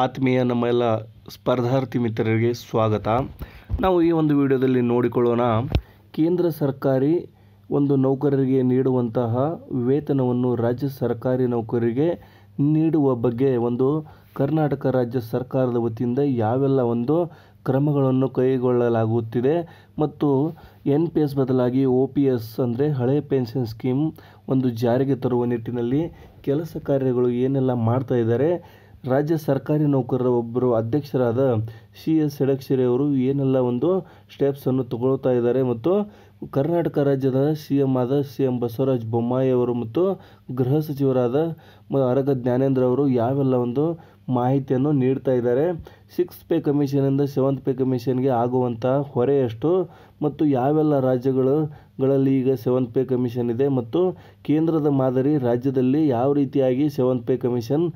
ಆತ್ಮೀಯ ನಮ್ಮೆಲ್ಲ ಸ್ಪರ್ಧಾರ್ಥಿ ಮಿತ್ರರಿಗೆ ಸ್ವಾಗತ ನಾವು ಈ ಒಂದು ವಿಡಿಯೋದಲ್ಲಿ ನೋಡಿಕೊಳ್ಳೋಣ ಕೇಂದ್ರ ಸರ್ಕಾರಿ ಒಂದು ನೌಕರರಿಗೆ ನೀಡುವಂತಹ ವೇತನವನ್ನು ರಾಜ್ಯ ಸರ್ಕಾರಿ ನೌಕರರಿಗೆ ನೀಡುವ ಬಗ್ಗೆ ಒಂದು ಕರ್ನಾಟಕ ರಾಜ್ಯ ಸರ್ಕಾರದ ವತಿಯಿಂದ ಯಾವೆಲ್ಲ ಒಂದು ಕ್ರಮಗಳನ್ನು ಕೈಗೊಳ್ಳಲಾಗುತ್ತಿದೆ ಮತ್ತು ಎನ್ ಪಿ ಎಸ್ ಬದಲಾಗಿ ಒ ಪಿ ಎಸ್ ಅಂದರೆ ಹಳೆ ಪೆನ್ಷನ್ ಸ್ಕೀಮ್ ಒಂದು ಜಾರಿಗೆ ತರುವ ನಿಟ್ಟಿನಲ್ಲಿ ಕೆಲಸ ಕಾರ್ಯಗಳು ಏನೆಲ್ಲ ಮಾಡ್ತಾ ಇದ್ದಾರೆ ರಾಜ್ಯ ಸರ್ಕಾರಿ ನೌಕರರ ಒಬ್ಬರು ಅಧ್ಯಕ್ಷರಾದ ಸಿ ಎಸ್ ಅವರು ಏನೆಲ್ಲ ಒಂದು ಸ್ಟೆಪ್ಸನ್ನು ತಗೊಳ್ತಾ ಇದ್ದಾರೆ ಮತ್ತು ಕರ್ನಾಟಕ ರಾಜ್ಯದ ಸಿ ಎಂ ಆದ ಸಿ ಎಂ ಬಸವರಾಜ ಬೊಮ್ಮಾಯಿಯವರು ಮತ್ತು ಗೃಹ ಸಚಿವರಾದ ಅರಗ ಜ್ಞಾನೇಂದ್ರ ಅವರು ಯಾವೆಲ್ಲ ಒಂದು ಮಾಹಿತಿಯನ್ನು ನೀಡ್ತಾ ಇದ್ದಾರೆ ಸಿಕ್ಸ್ ಪೇ ಕಮಿಷನಿಂದ ಸೆವೆಂತ್ ಪೇ ಕಮಿಷನ್ಗೆ ಆಗುವಂಥ ಹೊರೆ ಎಷ್ಟು ಮತ್ತು ಯಾವೆಲ್ಲ ರಾಜ್ಯಗಳುಗಳಲ್ಲಿ ಈಗ ಸೆವೆಂತ್ ಪೇ ಕಮಿಷನ್ ಇದೆ ಮತ್ತು ಕೇಂದ್ರದ ಮಾದರಿ ರಾಜ್ಯದಲ್ಲಿ ಯಾವ ರೀತಿಯಾಗಿ ಸೆವೆಂತ್ ಪೇ ಕಮಿಷನ್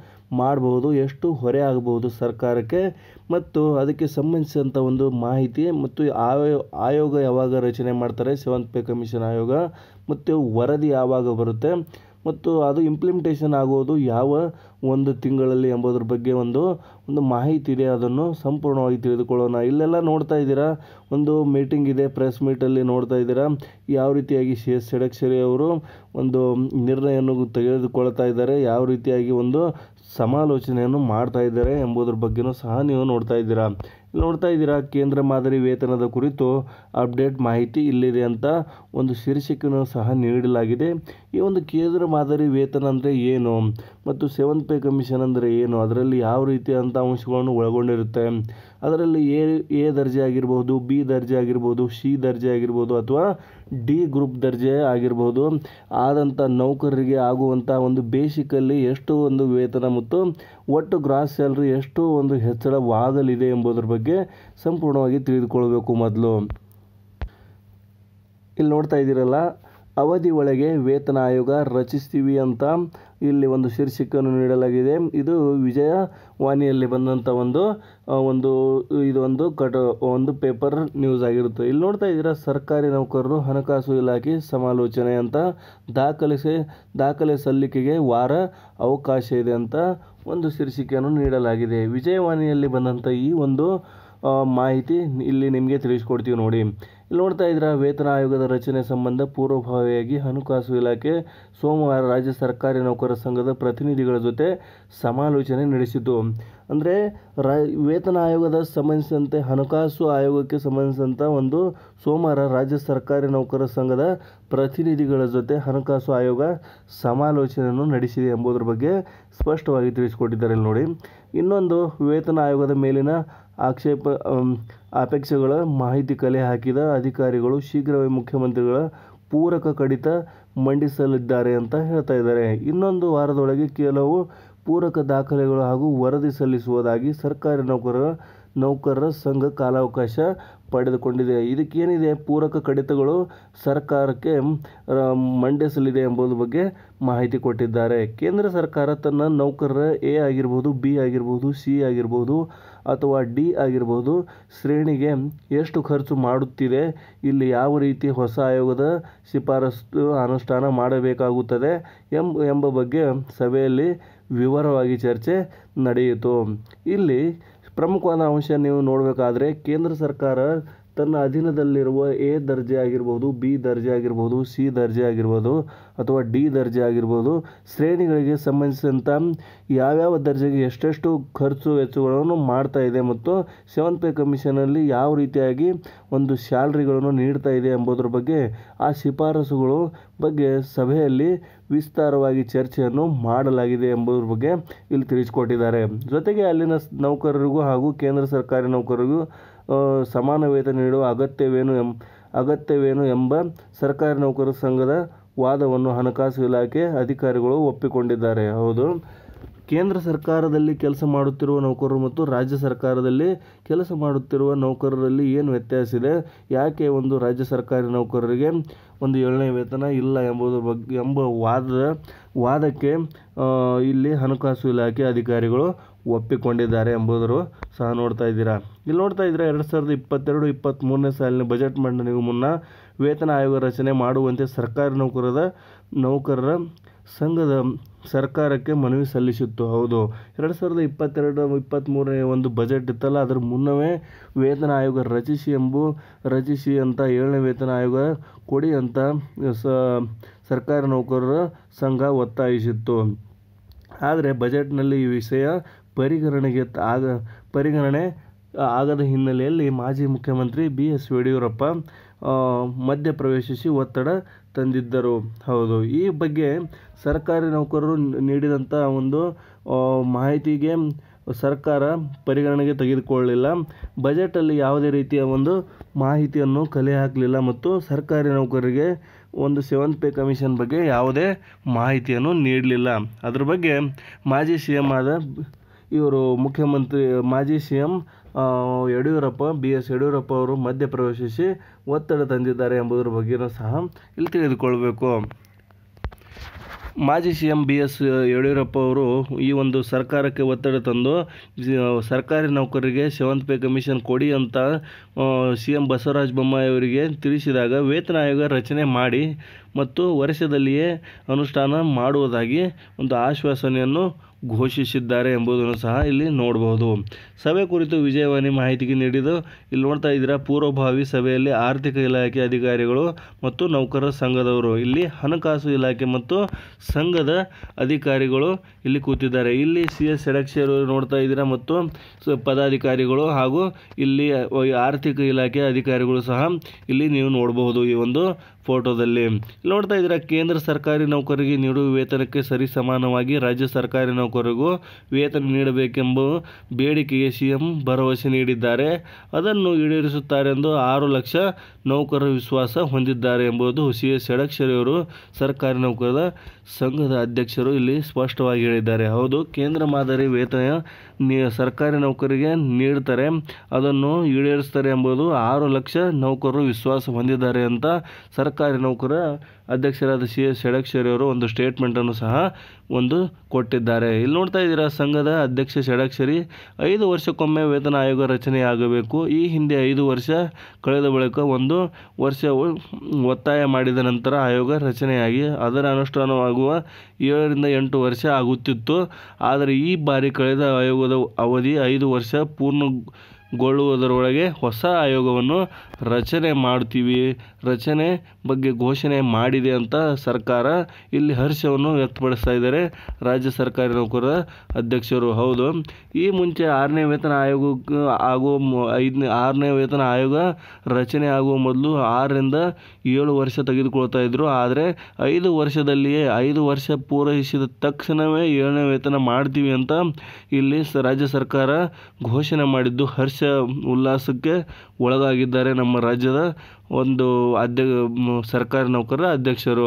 ಮಾಡಬಹುದು ಎಷ್ಟು ಹೊರೆ ಆಗ್ಬೋದು ಸರ್ಕಾರಕ್ಕೆ ಮತ್ತು ಅದಕ್ಕೆ ಸಂಬಂಧಿಸಿದಂಥ ಒಂದು ಮಾಹಿತಿ ಮತ್ತು ಆಯೋ ಆಯೋಗ ಯಾವಾಗ ರಚನೆ ಮಾಡ್ತಾರೆ ಸೆವೆಂತ್ ಪೇ ಕಮಿಷನ್ ಆಯೋಗ ಮತ್ತು ವರದಿ ಯಾವಾಗ ಬರುತ್ತೆ ಮತ್ತು ಅದು ಇಂಪ್ಲಿಮೆಂಟೇಷನ್ ಆಗೋದು ಯಾವ ಒಂದು ತಿಂಗಳಲ್ಲಿ ಎಂಬುದ್ರ ಬಗ್ಗೆ ಒಂದು ಒಂದು ಮಾಹಿತಿ ಇದೆ ಅದನ್ನು ಸಂಪೂರ್ಣವಾಗಿ ತಿಳಿದುಕೊಳ್ಳೋಣ ಇಲ್ಲೆಲ್ಲ ನೋಡ್ತಾ ಇದ್ದೀರಾ ಒಂದು ಮೀಟಿಂಗ್ ಇದೆ ಪ್ರೆಸ್ ಮೀಟಲ್ಲಿ ನೋಡ್ತಾ ಇದ್ದೀರಾ ಯಾವ ರೀತಿಯಾಗಿ ಸಿ ಎಸ್ ಅವರು ಒಂದು ನಿರ್ಣಯವನ್ನು ತೆಗೆದುಕೊಳ್ತಾ ಇದ್ದಾರೆ ಯಾವ ರೀತಿಯಾಗಿ ಒಂದು ಸಮಾಲೋಚನೆಯನ್ನು ಮಾಡ್ತಾ ಇದ್ದಾರೆ ಎಂಬುದರ ಬಗ್ಗೆಯೂ ಸಹ ನೀವು ನೋಡ್ತಾ ಇದ್ದೀರಾ ನೋಡ್ತಾ ಇದ್ದೀರಾ ಕೇಂದ್ರ ಮಾದರಿ ವೇತನದ ಕುರಿತು ಅಪ್ಡೇಟ್ ಮಾಹಿತಿ ಇಲ್ಲಿದೆ ಅಂತ ಒಂದು ಶೀರ್ಷಿಕೆಯನ್ನು ಸಹ ನೀಡಲಾಗಿದೆ ಈ ಒಂದು ಕೇಂದ್ರ ಮಾದರಿ ವೇತನ ಅಂದರೆ ಏನು ಮತ್ತು ಸೆವೆನ್ ಪೇ ಕಮಿಷನ್ ಅಂದರೆ ಏನು ಅದರಲ್ಲಿ ಯಾವ ರೀತಿಯಾದಂಥ ಅಂಶಗಳನ್ನು ಒಳಗೊಂಡಿರುತ್ತೆ ಅದರಲ್ಲಿ ಎ ಎ ದರ್ಜೆ ಆಗಿರ್ಬೋದು ಬಿ ದರ್ಜೆ ಆಗಿರ್ಬೋದು ಸಿ ದರ್ಜೆ ಆಗಿರ್ಬೋದು ಅಥವಾ ಡಿ ಗ್ರೂಪ್ ದರ್ಜೆ ಆಗಿರ್ಬೋದು ಆದಂಥ ನೌಕರರಿಗೆ ಆಗುವಂಥ ಒಂದು ಬೇಸಿಕಲ್ಲಿ ಎಷ್ಟು ಒಂದು ವೇತನ ಮತ್ತು ಒಟ್ಟು ಗ್ರಾಸ್ ಸ್ಯಾಲ್ರಿ ಎಷ್ಟು ಒಂದು ಹೆಚ್ಚಳವಾಗಲಿದೆ ಎಂಬುದರ ಬಗ್ಗೆ ಸಂಪೂರ್ಣವಾಗಿ ತಿಳಿದುಕೊಳ್ಬೇಕು ಮೊದಲು ಇಲ್ಲಿ ನೋಡ್ತಾ ಇದ್ದೀರಲ್ಲ ಅವಧಿ ಒಳಗೆ ವೇತನ ಆಯೋಗ ರಚಿಸ್ತೀವಿ ಅಂತ ಇಲ್ಲಿ ಒಂದು ಶೀರ್ಷಿಕೆಯನ್ನು ನೀಡಲಾಗಿದೆ ಇದು ವಿಜಯವಾಣಿಯಲ್ಲಿ ಬಂದಂಥ ಒಂದು ಒಂದು ಇದೊಂದು ಒಂದು ಕಟ ಒಂದು ಪೇಪರ್ ನ್ಯೂಸ್ ಆಗಿರುತ್ತೆ ಇಲ್ಲಿ ನೋಡ್ತಾ ಇದ್ದೀರಾ ಸರ್ಕಾರಿ ನೌಕರರು ಹಣಕಾಸು ಇಲಾಖೆ ಸಮಾಲೋಚನೆ ಅಂತ ದಾಖಲಿಸಿ ದಾಖಲೆ ಸಲ್ಲಿಕೆಗೆ ವಾರ ಅವಕಾಶ ಇದೆ ಅಂತ ಒಂದು ಶೀರ್ಷಿಕೆಯನ್ನು ನೀಡಲಾಗಿದೆ ವಿಜಯವಾಣಿಯಲ್ಲಿ ಬಂದಂಥ ಈ ಒಂದು ಮಾಹಿತಿ ಇಲ್ಲಿ ನಿಮಗೆ ತಿಳಿಸ್ಕೊಡ್ತೀವಿ ನೋಡಿ ಇಲ್ಲಿ ನೋಡ್ತಾ ಇದ್ದೀರಾ ವೇತನ ಆಯೋಗದ ರಚನೆ ಸಂಬಂಧ ಪೂರ್ವಭಾವಿಯಾಗಿ ಹಣಕಾಸು ಇಲಾಖೆ ಸೋಮವಾರ ರಾಜ್ಯ ಸರ್ಕಾರಿ ನೌಕರರ ಸಂಘದ ಪ್ರತಿನಿಧಿಗಳ ಜೊತೆ ಸಮಾಲೋಚನೆ ನಡೆಸಿತು ಅಂದರೆ ರಾ ವೇತನ ಆಯೋಗದ ಸಂಬಂಧಿಸಿದಂತೆ ಹಣಕಾಸು ಆಯೋಗಕ್ಕೆ ಸಂಬಂಧಿಸಿದಂಥ ಒಂದು ಸೋಮವಾರ ರಾಜ್ಯ ಸರ್ಕಾರಿ ನೌಕರರ ಸಂಘದ ಪ್ರತಿನಿಧಿಗಳ ಜೊತೆ ಹಣಕಾಸು ಆಯೋಗ ಸಮಾಲೋಚನೆಯನ್ನು ನಡೆಸಿದೆ ಎಂಬುದರ ಬಗ್ಗೆ ಸ್ಪಷ್ಟವಾಗಿ ತಿಳಿಸಿಕೊಟ್ಟಿದ್ದಾರೆ ಇಲ್ಲಿ ನೋಡಿ ಇನ್ನೊಂದು ವೇತನ ಆಯೋಗದ ಮೇಲಿನ ಆಕ್ಷೇಪ ಅಪೇಕ್ಷೆಗಳ ಮಾಹಿತಿ ಕಲೆ ಹಾಕಿದ ಅಧಿಕಾರಿಗಳು ಶೀಘ್ರವೇ ಮುಖ್ಯಮಂತ್ರಿಗಳ ಪೂರಕ ಕಡಿತ ಮಂಡಿಸಲಿದ್ದಾರೆ ಅಂತ ಹೇಳ್ತಾ ಇದ್ದಾರೆ ಇನ್ನೊಂದು ವಾರದೊಳಗೆ ಕೆಲವು ಪೂರಕ ದಾಖಲೆಗಳು ಹಾಗೂ ವರದಿ ಸಲ್ಲಿಸುವುದಾಗಿ ಸರ್ಕಾರಿ ನೌಕರರ ನೌಕರರ ಸಂಘ ಕಾಲಾವಕಾಶ ಪಡೆದುಕೊಂಡಿದೆ ಇದಕ್ಕೇನಿದೆ ಪೂರಕ ಕಡಿತಗಳು ಸರ್ಕಾರಕ್ಕೆ ಮಂಡಿಸಲಿದೆ ಎಂಬುದು ಬಗ್ಗೆ ಮಾಹಿತಿ ಕೊಟ್ಟಿದ್ದಾರೆ ಕೇಂದ್ರ ಸರ್ಕಾರ ತನ್ನ ನೌಕರರ ಎ ಆಗಿರ್ಬೋದು ಬಿ ಆಗಿರ್ಬೋದು ಸಿ ಆಗಿರ್ಬೋದು ಅಥವಾ ಡಿ ಆಗಿರ್ಬೋದು ಶ್ರೇಣಿಗೆ ಎಷ್ಟು ಖರ್ಚು ಮಾಡುತ್ತಿದೆ ಇಲ್ಲಿ ಯಾವ ರೀತಿ ಹೊಸ ಆಯೋಗದ ಶಿಫಾರಸು ಅನುಷ್ಠಾನ ಮಾಡಬೇಕಾಗುತ್ತದೆ ಎಂಬ ಎಂಬ ಬಗ್ಗೆ ಸಭೆಯಲ್ಲಿ ವಿವರವಾಗಿ ಚರ್ಚೆ ನಡೆಯಿತು ಇಲ್ಲಿ ಪ್ರಮುಖವಾದ ಅಂಶ ನೀವು ನೋಡಬೇಕಾದ್ರೆ ಕೇಂದ್ರ ಸರ್ಕಾರ ತನ್ನ ಅಧೀನದಲ್ಲಿರುವ ಎ ದರ್ಜೆ ಆಗಿರ್ಬೋದು ಬಿ ದರ್ಜೆ ಆಗಿರ್ಬೋದು ಸಿ ದರ್ಜೆ ಆಗಿರ್ಬೋದು ಅಥವಾ ಡಿ ದರ್ಜೆ ಆಗಿರ್ಬೋದು ಶ್ರೇಣಿಗಳಿಗೆ ಸಂಬಂಧಿಸಿದಂಥ ಯಾವ್ಯಾವ ದರ್ಜೆಗೆ ಎಷ್ಟೆಷ್ಟು ಖರ್ಚು ವೆಚ್ಚಗಳನ್ನು ಮಾಡ್ತಾ ಇದೆ ಮತ್ತು ಸೆವೆನ್ ಪೇ ಕಮಿಷನಲ್ಲಿ ಯಾವ ರೀತಿಯಾಗಿ ಒಂದು ಸ್ಯಾಲ್ರಿಗಳನ್ನು ನೀಡ್ತಾ ಇದೆ ಎಂಬುದರ ಬಗ್ಗೆ ಆ ಶಿಫಾರಸುಗಳು ಬಗ್ಗೆ ಸಭೆಯಲ್ಲಿ ವಿಸ್ತಾರವಾಗಿ ಚರ್ಚೆಯನ್ನು ಮಾಡಲಾಗಿದೆ ಎಂಬುದರ ಬಗ್ಗೆ ಇಲ್ಲಿ ತಿಳಿಸಿಕೊಟ್ಟಿದ್ದಾರೆ ಜೊತೆಗೆ ಅಲ್ಲಿನ ನೌಕರರಿಗೂ ಹಾಗೂ ಕೇಂದ್ರ ಸರ್ಕಾರಿ ನೌಕರರಿಗೂ ಸಮಾನ ವೇತನ ನೀಡುವ ಅಗತ್ಯವೇನು ಎಂ ಅಗತ್ಯವೇನು ಎಂಬ ಸರ್ಕಾರಿ ನೌಕರರ ಸಂಘದ ವಾದವನ್ನು ಹಣಕಾಸು ಇಲಾಖೆ ಅಧಿಕಾರಿಗಳು ಒಪ್ಪಿಕೊಂಡಿದ್ದಾರೆ ಹೌದು ಕೇಂದ್ರ ಸರ್ಕಾರದಲ್ಲಿ ಕೆಲಸ ಮಾಡುತ್ತಿರುವ ನೌಕರರು ಮತ್ತು ರಾಜ್ಯ ಸರ್ಕಾರದಲ್ಲಿ ಕೆಲಸ ಮಾಡುತ್ತಿರುವ ನೌಕರರಲ್ಲಿ ಏನು ವ್ಯತ್ಯಾಸ ಇದೆ ಯಾಕೆ ಒಂದು ರಾಜ್ಯ ಸರ್ಕಾರಿ ನೌಕರರಿಗೆ ಒಂದು ಏಳನೇ ವೇತನ ಇಲ್ಲ ಎಂಬುದರ ಬಗ್ಗೆ ಎಂಬ ವಾದ ವಾದಕ್ಕೆ ಇಲ್ಲಿ ಹಣಕಾಸು ಇಲಾಖೆ ಅಧಿಕಾರಿಗಳು ಒಪ್ಪಿಕೊಂಡಿದ್ದಾರೆ ಎಂಬುದರು ಸಹ ನೋಡ್ತಾ ಇದ್ದೀರಾ ಇಲ್ಲಿ ನೋಡ್ತಾ ಇದ್ದೀರಾ ಎರಡು ಸಾವಿರದ ಇಪ್ಪತ್ತೆರಡು ಇಪ್ಪತ್ತ್ಮೂರನೇ ಸಾಲಿನ ಬಜೆಟ್ ಮಂಡನೆಗೂ ಮುನ್ನ ವೇತನ ಆಯೋಗ ರಚನೆ ಮಾಡುವಂತೆ ಸರ್ಕಾರಿ ನೌಕರರ ನೌಕರರ ಸಂಘದ ಸರ್ಕಾರಕ್ಕೆ ಮನವಿ ಸಲ್ಲಿಸಿತ್ತು ಹೌದು ಎರಡು ಸಾವಿರದ ಇಪ್ಪತ್ತೆರಡು ಇಪ್ಪತ್ತ್ಮೂರನೇ ಒಂದು ಬಜೆಟ್ ಇತ್ತಲ್ಲ ಅದರ ಮುನ್ನವೇ ವೇತನ ಆಯೋಗ ರಚಿಸಿ ಎಂಬು ರಚಿಸಿ ಅಂತ ಏಳನೇ ವೇತನ ಆಯೋಗ ಕೊಡಿ ಅಂತ ಸ ಸರ್ಕಾರಿ ನೌಕರರ ಸಂಘ ಒತ್ತಾಯಿಸಿತ್ತು ಆದರೆ ಬಜೆಟ್ನಲ್ಲಿ ಈ ವಿಷಯ ಪರಿಗಣನೆಗೆ ಆಗ ಪರಿಗಣನೆ ಆಗದ ಹಿನ್ನೆಲೆಯಲ್ಲಿ ಮಾಜಿ ಮುಖ್ಯಮಂತ್ರಿ ಬಿ ಎಸ್ ಯಡಿಯೂರಪ್ಪ ಮಧ್ಯ ಪ್ರವೇಶಿಸಿ ಒತ್ತಡ ತಂದಿದ್ದರು ಹೌದು ಈ ಬಗ್ಗೆ ಸರ್ಕಾರಿ ನೌಕರರು ನೀಡಿದಂಥ ಒಂದು ಮಾಹಿತಿಗೆ ಸರ್ಕಾರ ಪರಿಗಣನೆಗೆ ತೆಗೆದುಕೊಳ್ಳಲಿಲ್ಲ ಬಜೆಟಲ್ಲಿ ಯಾವುದೇ ರೀತಿಯ ಒಂದು ಮಾಹಿತಿಯನ್ನು ಕಲೆ ಹಾಕಲಿಲ್ಲ ಮತ್ತು ಸರ್ಕಾರಿ ನೌಕರರಿಗೆ ಒಂದು ಸೆವೆಂತ್ ಪೇ ಕಮಿಷನ್ ಬಗ್ಗೆ ಯಾವುದೇ ಮಾಹಿತಿಯನ್ನು ನೀಡಲಿಲ್ಲ ಅದ್ರ ಬಗ್ಗೆ ಮಾಜಿ ಸಿ ಎಮ್ ಆದ ಇವರು ಮುಖ್ಯಮಂತ್ರಿ ಮಾಜಿ C M Yediyurappa B S Yediyurappa ಅವರು ಮಧ್ಯಪ್ರವೇಶಿಸಿ ಒತ್ತಡ ತಂದಿದ್ದಾರೆ ಎಂಬುದರ ಬಗ್ಗೆಯೂ ಸಹ ಇಲ್ಲಿ ತಿಳಿದುಕೊಳ್ಬೇಕು ಮಾಜಿ C M B S Yediyurappa ಅವರು ಈ ಒಂದು ಸರ್ಕಾರಕ್ಕೆ ಒತ್ತಡ ತಂದು ಸರ್ಕಾರಿ ನೌಕರರಿಗೆ ಸೆವೆಂತ್ ಪೇ ಕಮಿಷನ್ ಕೊಡಿ ಅಂತ ಸಿ ಎಂ ಬಸವರಾಜ ಬೊಮ್ಮಾಯಿ ಅವರಿಗೆ ತಿಳಿಸಿದಾಗ ವೇತನ ಆಯೋಗ ರಚನೆ ಮಾಡಿ ಮತ್ತು ವರ್ಷದಲ್ಲಿಯೇ ಅನುಷ್ಠಾನ ಮಾಡುವುದಾಗಿ ಒಂದು ಆಶ್ವಾಸನೆಯನ್ನು ಘೋಷಿಸಿದ್ದಾರೆ ಎಂಬುದನ್ನು ಸಹ ಇಲ್ಲಿ ನೋಡಬಹುದು ಸಭೆ ಕುರಿತು ವಿಜಯವಾಣಿ ಮಾಹಿತಿಗೆ ನೀಡಿದ್ದು ಇಲ್ಲಿ ನೋಡ್ತಾ ಇದ್ದೀರಾ ಪೂರ್ವಭಾವಿ ಸಭೆಯಲ್ಲಿ ಆರ್ಥಿಕ ಇಲಾಖೆ ಅಧಿಕಾರಿಗಳು ಮತ್ತು ನೌಕರರ ಸಂಘದವರು ಇಲ್ಲಿ ಹಣಕಾಸು ಇಲಾಖೆ ಮತ್ತು ಸಂಘದ ಅಧಿಕಾರಿಗಳು ಇಲ್ಲಿ ಕೂತಿದ್ದಾರೆ ಇಲ್ಲಿ ಸಿ ಎಸ್ ಎಡಕ್ಷೆಯವರು ನೋಡ್ತಾ ಇದ್ದೀರಾ ಮತ್ತು ಪದಾಧಿಕಾರಿಗಳು ಹಾಗೂ ಇಲ್ಲಿ ಆರ್ಥಿಕ ಇಲಾಖೆ ಅಧಿಕಾರಿಗಳು ಸಹ ಇಲ್ಲಿ ನೀವು ನೋಡಬಹುದು ಈ ಒಂದು ಫೋಟೋದಲ್ಲಿ ನೋಡ್ತಾ ಇದ್ದೀರಾ ಕೇಂದ್ರ ಸರ್ಕಾರಿ ನೌಕರಿಗೆ ನೀಡುವ ವೇತನಕ್ಕೆ ಸರಿ ಸಮಾನವಾಗಿ ರಾಜ್ಯ ಸರ್ಕಾರಿ ನೌಕರ ನೌಕರರಿಗೂ ವೇತನ ನೀಡಬೇಕೆಂಬ ಬೇಡಿಕೆಗೆ ಸಿಎಂ ಭರವಸೆ ನೀಡಿದ್ದಾರೆ. ಅದನ್ನು ಈಡೇರಿಸುತ್ತಾರೆಂದು ಆರು ಲಕ್ಷ ನೌಕರರು ವಿಶ್ವಾಸ ಹೊಂದಿದ್ದಾರೆ ಎಂಬುದು ಸಿ. ಎಸ್. ಷಡಕ್ಷರಿಯವರು, ಸರ್ಕಾರಿ ನೌಕರರ ಸಂಘದ ಅಧ್ಯಕ್ಷರು ಇಲ್ಲಿ ಸ್ಪಷ್ಟವಾಗಿ ಹೇಳಿದ್ದಾರೆ. ಹೌದು, ಕೇಂದ್ರ ಮಾದರಿ ವೇತನ ಸರ್ಕಾರಿ ನೌಕರಿಗೆ ನೀಡ್ತಾರೆ, ಅದನ್ನು ಈಡೇರಿಸ್ತಾರೆ ಎಂಬುದು ಆರು ಲಕ್ಷ ನೌಕರರು ವಿಶ್ವಾಸ ಹೊಂದಿದ್ದಾರೆ ಅಂತ ಸರ್ಕಾರಿ ನೌಕರ ಅಧ್ಯಕ್ಷರಾದ ಸಿ. ಎಸ್. ಷಡಕ್ಷರಿಯವರು ಒಂದು ಸ್ಟೇಟ್ಮೆಂಟನ್ನು ಸಹ ಒಂದು ಕೊಟ್ಟಿದ್ದಾರೆ ಇಲ್ಲಿ ನೋಡ್ತಾ ಇದ್ದೀರಾ ಸಂಘದ ಅಧ್ಯಕ್ಷ ಷಡಕ್ಷರಿ ಐದು ವರ್ಷಕ್ಕೊಮ್ಮೆ ವೇತನ ಆಯೋಗ ರಚನೆ ಆಗಬೇಕು ಈ ಹಿಂದೆ ಐದು ವರ್ಷ ಕಳೆದ ಬಳಿಕ ಒಂದು ವರ್ಷ ಒತ್ತಾಯ ಮಾಡಿದ ನಂತರ ಆಯೋಗ ರಚನೆಯಾಗಿ ಅದರ ಅನುಷ್ಠಾನವಾಗುವ ಏಳರಿಂದ ಎಂಟು ವರ್ಷ ಆಗುತ್ತಿತ್ತು ಆದರೆ ಈ ಬಾರಿ ಕಳೆದ ಆಯೋಗದ ಅವಧಿ ಐದು ವರ್ಷ ಪೂರ್ಣ ಗೊಳ್ಳುವುದರೊಳಗೆ ಹೊಸ ಆಯೋಗವನ್ನು ರಚನೆ ಮಾಡ್ತೀವಿ ರಚನೆ ಬಗ್ಗೆ ಘೋಷಣೆ ಮಾಡಿದೆ ಅಂತ ಸರ್ಕಾರ ಇಲ್ಲಿ ಹರ್ಷವನ್ನು ವ್ಯಕ್ತಪಡಿಸ್ತಾ ಇದ್ದಾರೆ ರಾಜ್ಯ ಸರ್ಕಾರಿ ನೌಕರರ ಅಧ್ಯಕ್ಷರು ಹೌದು ಈ ಮುಂಚೆ ಆರನೇ ವೇತನ ಆಯೋಗಕ್ಕೆ ಆಗುವ ಐದನೇ ಆರನೇ ವೇತನ ಆಯೋಗ ರಚನೆ ಆಗುವ ಮೊದಲು ಆರರಿಂದ ಏಳು ವರ್ಷ ತೆಗೆದುಕೊಳ್ತಾ ಇದ್ದರು ಆದರೆ ಐದು ವರ್ಷದಲ್ಲಿಯೇ ಐದು ವರ್ಷ ಪೂರೈಸಿದ ತಕ್ಷಣವೇ ಏಳನೇ ವೇತನ ಮಾಡ್ತೀವಿ ಅಂತ ಇಲ್ಲಿ ರಾಜ್ಯ ಸರ್ಕಾರ ಘೋಷಣೆ ಮಾಡಿದ್ದು ಹರ್ಷ ಹರ್ಷ ಉಲ್ಲಾಸಕ್ಕೆ ಒಳಗಾಗಿದ್ದಾರೆ ನಮ್ಮ ರಾಜ್ಯದ ಒಂದು ಅಧ್ಯ ಸರ್ಕಾರಿ ನೌಕರರ ಅಧ್ಯಕ್ಷರು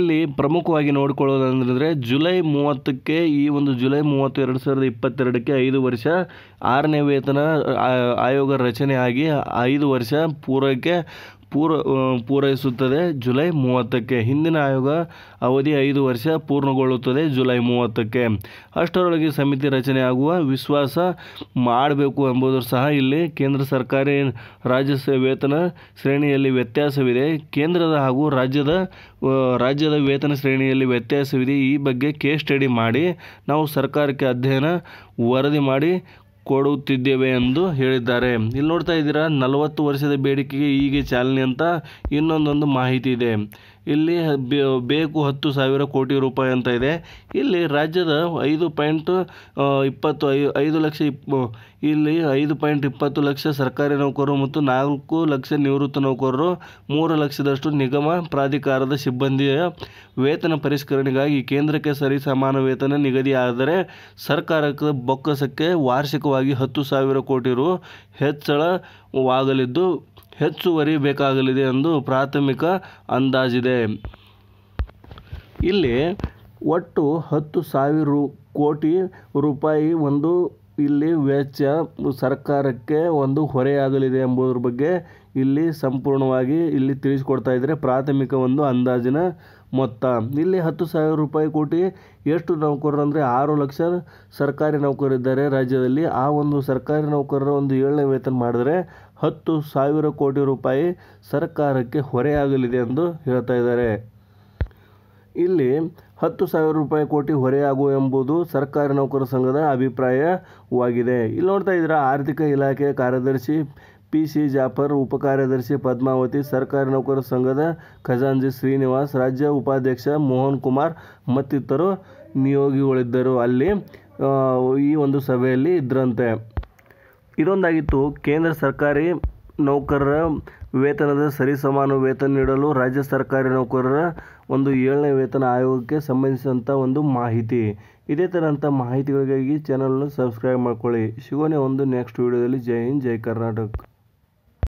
ಇಲ್ಲಿ ಪ್ರಮುಖವಾಗಿ ನೋಡಿಕೊಳ್ಳೋದಂದ್ರೆ ಜುಲೈ ಮೂವತ್ತಕ್ಕೆ ಈ ಒಂದು ಜುಲೈ ಮೂವತ್ತು ಎರಡು ಸಾವಿರದ ಇಪ್ಪತ್ತೆರಡಕ್ಕೆ ಐದು ವರ್ಷ ಆರನೇ ವೇತನ ಆಯೋಗ ರಚನೆ ಆಗಿ ಐದು ವರ್ಷ ಪೂರೈಕೆ ಪೂರ ಪೂರೈಸುತ್ತದೆ ಜುಲೈ ಮೂವತ್ತಕ್ಕೆ ಹಿಂದಿನ ಆಯೋಗ ಅವಧಿ ಐದು ವರ್ಷ ಪೂರ್ಣಗೊಳ್ಳುತ್ತದೆ ಜುಲೈ ಮೂವತ್ತಕ್ಕೆ ಅಷ್ಟರೊಳಗೆ ಸಮಿತಿ ರಚನೆ ಆಗುವ ವಿಶ್ವಾಸ ಮಾಡಬೇಕು ಎಂಬುದು ಸಹ ಇಲ್ಲಿ ಕೇಂದ್ರ ಸರ್ಕಾರಿ ರಾಜ್ಯ ವೇತನ ಶ್ರೇಣಿಯಲ್ಲಿ ವ್ಯತ್ಯಾಸವಿದೆ ಕೇಂದ್ರದ ಹಾಗೂ ರಾಜ್ಯದ ರಾಜ್ಯದ ವೇತನ ಶ್ರೇಣಿಯಲ್ಲಿ ವ್ಯತ್ಯಾಸವಿದೆ ಈ ಬಗ್ಗೆ ಕೇಸ್ ಸ್ಟಡಿ ಮಾಡಿ ನಾವು ಸರ್ಕಾರಕ್ಕೆ ಅಧ್ಯಯನ ವರದಿ ಮಾಡಿ ಕೊಡುತ್ತಿದ್ದೇವೆ ಎಂದು ಹೇಳಿದ್ದಾರೆ ಇಲ್ಲಿ ನೋಡ್ತಾ ಇದ್ದೀರಾ ನಲವತ್ತು ವರ್ಷದ ಬೇಡಿಕೆಗೆ ಹೀಗೆ ಚಾಲನೆ ಅಂತ ಇನ್ನೊಂದೊಂದು ಮಾಹಿತಿ ಇದೆ ಇಲ್ಲಿ ಬೇಕು ಹತ್ತು ಸಾವಿರ ಕೋಟಿ ರೂಪಾಯಿ ಅಂತ ಇದೆ ಇಲ್ಲಿ ರಾಜ್ಯದ ಐದು ಪಾಯಿಂಟ್ ಇಪ್ಪತ್ತು ಐ ಐದು ಲಕ್ಷ ಇಪ್ ಇಲ್ಲಿ ಐದು ಪಾಯಿಂಟ್ ಇಪ್ಪತ್ತು ಲಕ್ಷ ಸರ್ಕಾರಿ ನೌಕರರು ಮತ್ತು ನಾಲ್ಕು ಲಕ್ಷ ನಿವೃತ್ತ ನೌಕರರು ಮೂರು ಲಕ್ಷದಷ್ಟು ನಿಗಮ ಪ್ರಾಧಿಕಾರದ ಸಿಬ್ಬಂದಿಯ ವೇತನ ಪರಿಷ್ಕರಣೆಗಾಗಿ ಕೇಂದ್ರಕ್ಕೆ ಸರಿ ಸಮಾನ ವೇತನ ನಿಗದಿಯಾದರೆ ಸರ್ಕಾರಕ್ಕೆ ಬೊಕ್ಕಸಕ್ಕೆ ವಾರ್ಷಿಕವಾಗಿ ಹತ್ತು ಸಾವಿರ ಕೋಟಿ ರು ಹೆಚ್ಚಳವಾಗಲಿದ್ದು ಹೆಚ್ಚುವರಿ ಬೇಕಾಗಲಿದೆ ಎಂದು ಪ್ರಾಥಮಿಕ ಅಂದಾಜಿದೆ ಇಲ್ಲಿ ಒಟ್ಟು ಹತ್ತು ಸಾವಿರ ಕೋಟಿ ರೂಪಾಯಿ ಒಂದು ಇಲ್ಲಿ ವೆಚ್ಚ ಸರ್ಕಾರಕ್ಕೆ ಒಂದು ಹೊರೆಯಾಗಲಿದೆ ಎಂಬುದರ ಬಗ್ಗೆ ಇಲ್ಲಿ ಸಂಪೂರ್ಣವಾಗಿ ಇಲ್ಲಿ ತಿಳಿಸಿಕೊಡ್ತಾ ಇದ್ದರೆ ಪ್ರಾಥಮಿಕ ಒಂದು ಅಂದಾಜಿನ ಮೊತ್ತ ಇಲ್ಲಿ ಹತ್ತು ಸಾವಿರ ರೂಪಾಯಿ ಕೋಟಿ ಎಷ್ಟು ನೌಕರರು ಅಂದರೆ ಆರು ಲಕ್ಷ ಸರ್ಕಾರಿ ನೌಕರರಿದ್ದಾರೆ ರಾಜ್ಯದಲ್ಲಿ ಆ ಒಂದು ಸರ್ಕಾರಿ ನೌಕರರ ಒಂದು ಏಳನೇ ವೇತನ ಮಾಡಿದರೆ ಹತ್ತು ಸಾವಿರ ಕೋಟಿ ರೂಪಾಯಿ ಸರ್ಕಾರಕ್ಕೆ ಹೊರೆಯಾಗಲಿದೆ ಎಂದು ಹೇಳ್ತಾ ಇದ್ದಾರೆ ಇಲ್ಲಿ ಹತ್ತು ಸಾವಿರ ರೂಪಾಯಿ ಕೋಟಿ ಹೊರೆಯಾಗುವ ಎಂಬುದು ಸರ್ಕಾರಿ ನೌಕರ ಸಂಘದ ಅಭಿಪ್ರಾಯವಾಗಿದೆ ಇಲ್ಲಿ ನೋಡ್ತಾ ಇದ್ದೀರಾ ಆರ್ಥಿಕ ಇಲಾಖೆಯ ಕಾರ್ಯದರ್ಶಿ ಪಿ. ಸಿ. ಜಾಫರ್ ಉಪಕಾರ್ಯದರ್ಶಿ ಪದ್ಮಾವತಿ, ಸರ್ಕಾರಿ ನೌಕರರ ಸಂಘದ ಖಜಾಂಜಿ ಶ್ರೀನಿವಾಸ್, ರಾಜ್ಯ ಉಪಾಧ್ಯಕ್ಷ ಮೋಹನ್ ಕುಮಾರ್ ಮತ್ತಿತರರು ನಿಯೋಗಿಗಳಿದ್ದರು. ಅಲ್ಲಿ ಈ ಒಂದು ಸಭೆಯಲ್ಲಿ ಇದ್ರಂತೆ. ಇದೊಂದಾಗಿತ್ತು ಕೇಂದ್ರ ಸರ್ಕಾರಿ ನೌಕರರ ವೇತನದ ಸರಿಸಮಾನ ವೇತನ ನೀಡಲು ರಾಜ್ಯ ಸರ್ಕಾರಿ ನೌಕರರ ಒಂದು ಏಳನೇ ವೇತನ ಆಯೋಗಕ್ಕೆ ಸಂಬಂಧಿಸಿದಂಥ ಒಂದು ಮಾಹಿತಿ. ಇದೇ ಥರದಂಥ ಮಾಹಿತಿಗಳಿಗಾಗಿ ಚಾನಲನ್ನು ಸಬ್ಸ್ಕ್ರೈಬ್ ಮಾಡಿಕೊಳ್ಳಿ. ಶಿವನೇ ಒಂದು ನೆಕ್ಸ್ಟ್ ವಿಡಿಯೋದಲ್ಲಿ. ಜೈ ಹಿಂದ್, ಜೈ ಕರ್ನಾಟಕ